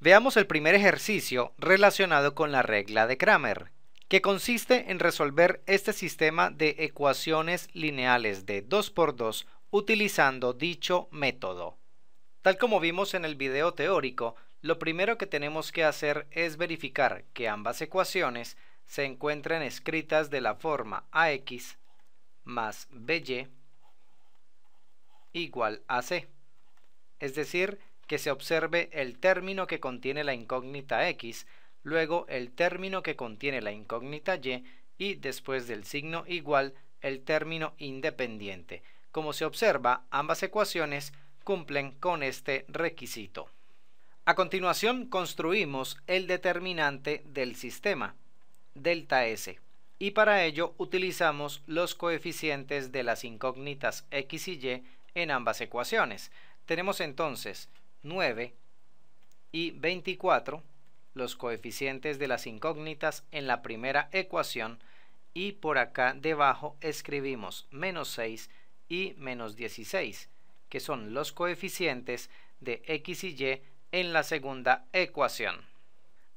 Veamos el primer ejercicio relacionado con la regla de Kramer, que consiste en resolver este sistema de ecuaciones lineales de 2x2 utilizando dicho método. Tal como vimos en el video teórico, lo primero que tenemos que hacer es verificar que ambas ecuaciones se encuentren escritas de la forma AX más BY igual a C, es decir, que se observe el término que contiene la incógnita x, luego el término que contiene la incógnita y y después del signo igual el término independiente. Como se observa, ambas ecuaciones cumplen con este requisito. A continuación construimos el determinante del sistema, delta S, y para ello utilizamos los coeficientes de las incógnitas x y y en ambas ecuaciones. Tenemos entonces 9 y 24 los coeficientes de las incógnitas en la primera ecuación y por acá debajo escribimos menos 6 y menos 16, que son los coeficientes de x y y en la segunda ecuación.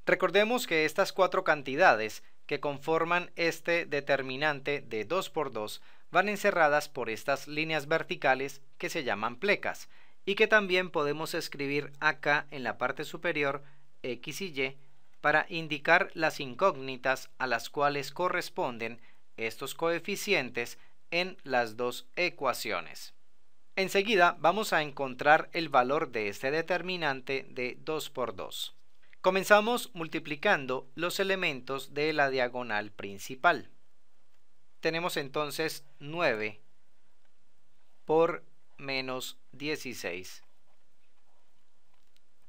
Recordemos que estas cuatro cantidades que conforman este determinante de 2 por 2 van encerradas por estas líneas verticales que se llaman plecas y que también podemos escribir acá en la parte superior X y Y para indicar las incógnitas a las cuales corresponden estos coeficientes en las dos ecuaciones. Enseguida vamos a encontrar el valor de este determinante de 2 por 2. Comenzamos multiplicando los elementos de la diagonal principal. Tenemos entonces 9 por menos 16.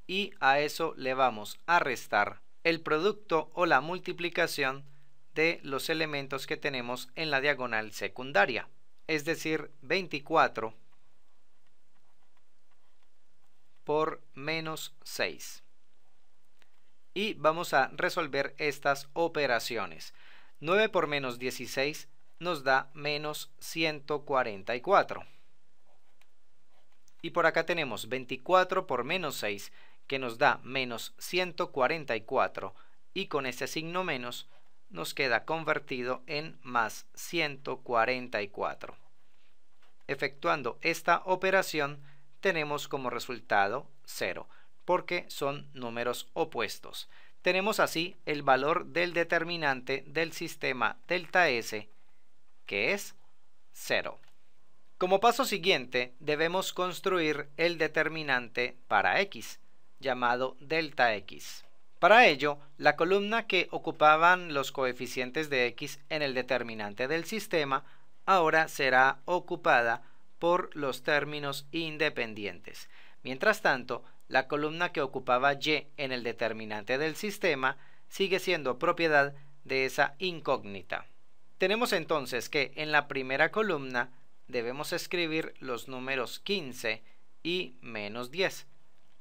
Y a eso le vamos a restar el producto o la multiplicación de los elementos que tenemos en la diagonal secundaria, es decir, 24 por menos 6. Y vamos a resolver estas operaciones. 9 por menos 16 nos da menos 144. Y por acá tenemos 24 por menos 6, que nos da menos 144. Y con ese signo menos nos queda convertido en más 144. Efectuando esta operación tenemos como resultado 0, porque son números opuestos. Tenemos así el valor del determinante del sistema delta S, que es 0. Como paso siguiente, debemos construir el determinante para x, llamado delta x. Para ello, la columna que ocupaban los coeficientes de x en el determinante del sistema ahora será ocupada por los términos independientes. Mientras tanto, la columna que ocupaba y en el determinante del sistema sigue siendo propiedad de esa incógnita. Tenemos entonces que en la primera columna debemos escribir los números 15 y menos 10,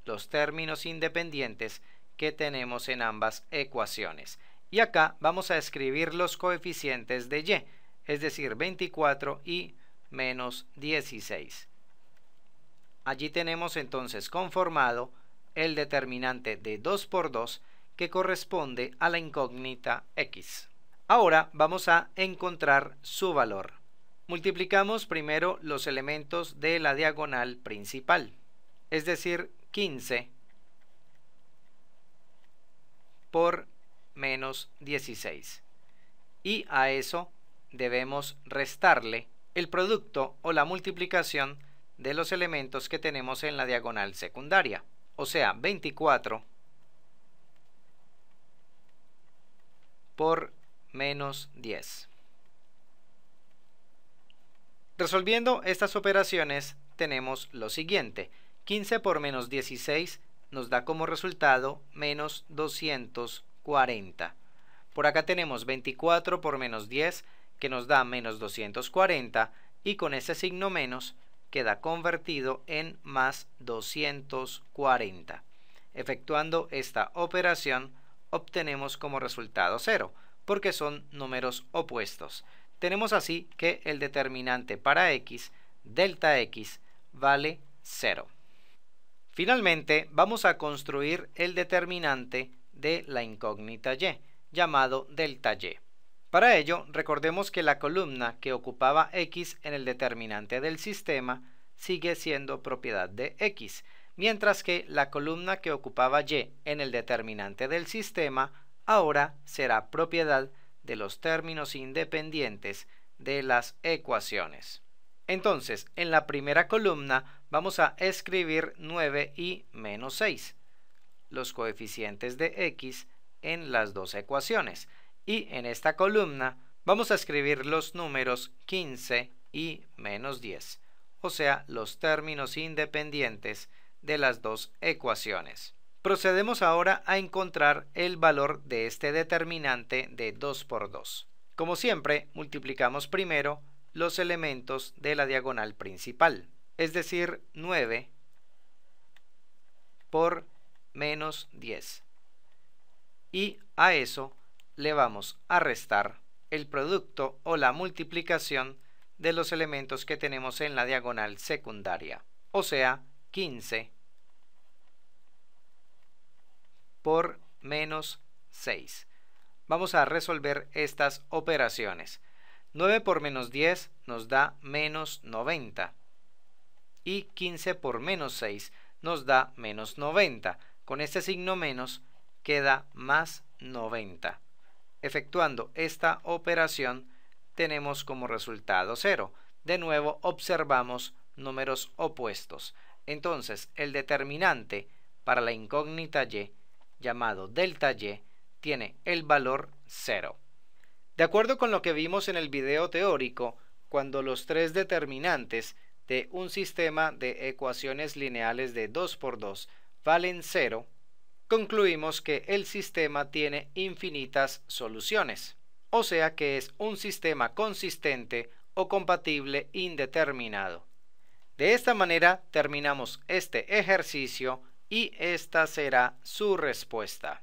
los términos independientes que tenemos en ambas ecuaciones. Y acá vamos a escribir los coeficientes de y, es decir, 24 y menos 16. Allí tenemos entonces conformado el determinante de 2 por 2 que corresponde a la incógnita x. Ahora vamos a encontrar su valor. Multiplicamos primero los elementos de la diagonal principal, es decir, 15 por menos 16. Y a eso debemos restarle el producto o la multiplicación de los elementos que tenemos en la diagonal secundaria, o sea, 24 por menos 10. Resolviendo estas operaciones tenemos lo siguiente. 15 por menos 16 nos da como resultado menos 240. Por acá tenemos 24 por menos 10 que nos da menos 240 y con ese signo menos queda convertido en más 240. Efectuando esta operación obtenemos como resultado 0 porque son números opuestos. Tenemos así que el determinante para x, delta x, vale 0. Finalmente, vamos a construir el determinante de la incógnita y, llamado delta y. Para ello, recordemos que la columna que ocupaba x en el determinante del sistema sigue siendo propiedad de x, mientras que la columna que ocupaba y en el determinante del sistema ahora será propiedad de de los términos independientes de las ecuaciones. Entonces, en la primera columna vamos a escribir 9 y menos 6, los coeficientes de x en las dos ecuaciones. Y en esta columna vamos a escribir los números 15 y menos 10, o sea, los términos independientes de las dos ecuaciones. Procedemos ahora a encontrar el valor de este determinante de 2 por 2. Como siempre, multiplicamos primero los elementos de la diagonal principal, es decir, 9 por menos 10. Y a eso le vamos a restar el producto o la multiplicación de los elementos que tenemos en la diagonal secundaria, o sea, 15 por menos 6. Vamos a resolver estas operaciones. 9 por menos 10 nos da menos 90. Y 15 por menos 6 nos da menos 90. Con este signo menos queda más 90. Efectuando esta operación tenemos como resultado 0. De nuevo observamos números opuestos. Entonces el determinante para la incógnita y llamado delta y tiene el valor 0. De acuerdo con lo que vimos en el video teórico, cuando los tres determinantes de un sistema de ecuaciones lineales de 2 por 2 valen 0, concluimos que el sistema tiene infinitas soluciones, o sea que es un sistema consistente o compatible indeterminado. De esta manera terminamos este ejercicio y esta será su respuesta.